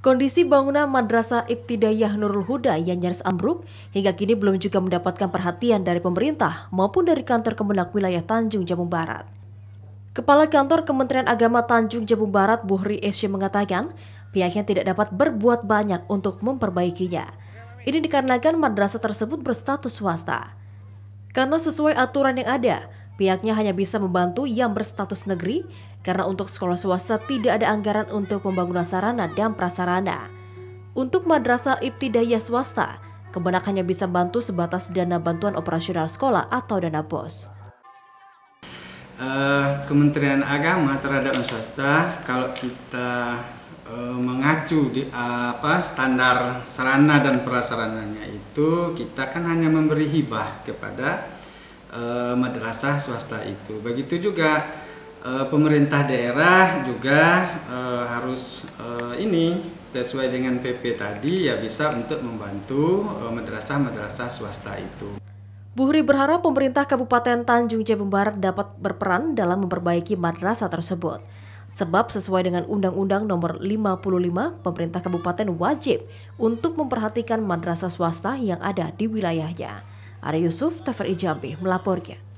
Kondisi bangunan Madrasah Ibtidayah Nurul Huda yang nyaris ambruk hingga kini belum juga mendapatkan perhatian dari pemerintah maupun dari kantor Kemenak wilayah Tanjung Jabung Barat. Kepala Kantor Kementerian Agama Tanjung Jabung Barat Buhri Esy mengatakan pihaknya tidak dapat berbuat banyak untuk memperbaikinya. Ini dikarenakan madrasah tersebut berstatus swasta. Karena sesuai aturan yang ada, Pihaknya hanya bisa membantu yang berstatus negeri karena untuk sekolah swasta tidak ada anggaran untuk pembangunan sarana dan prasarana. Untuk madrasah ibtidaya swasta, Kemenak hanya bisa bantu sebatas dana bantuan operasional sekolah atau dana BOS. Uh, eh, Kementerian Agama terhadap swasta kalau kita uh, mengacu di uh, apa standar sarana dan prasarananya itu kita kan hanya memberi hibah kepada uh, madrasah swasta itu. Begitu juga uh, pemerintah daerah juga uh, harus ini sesuai dengan PP tadi ya bisa untuk membantu madrasah-madrasah swasta itu. Buhri berharap pemerintah Kabupaten Tanjung Jabung Barat dapat berperan dalam memperbaiki madrasah tersebut. Sebab sesuai dengan Undang-Undang Nomor 55, pemerintah kabupaten wajib untuk memperhatikan madrasah swasta yang ada di wilayahnya. Arya Yusuf, Tafar Jambi, melaporkan.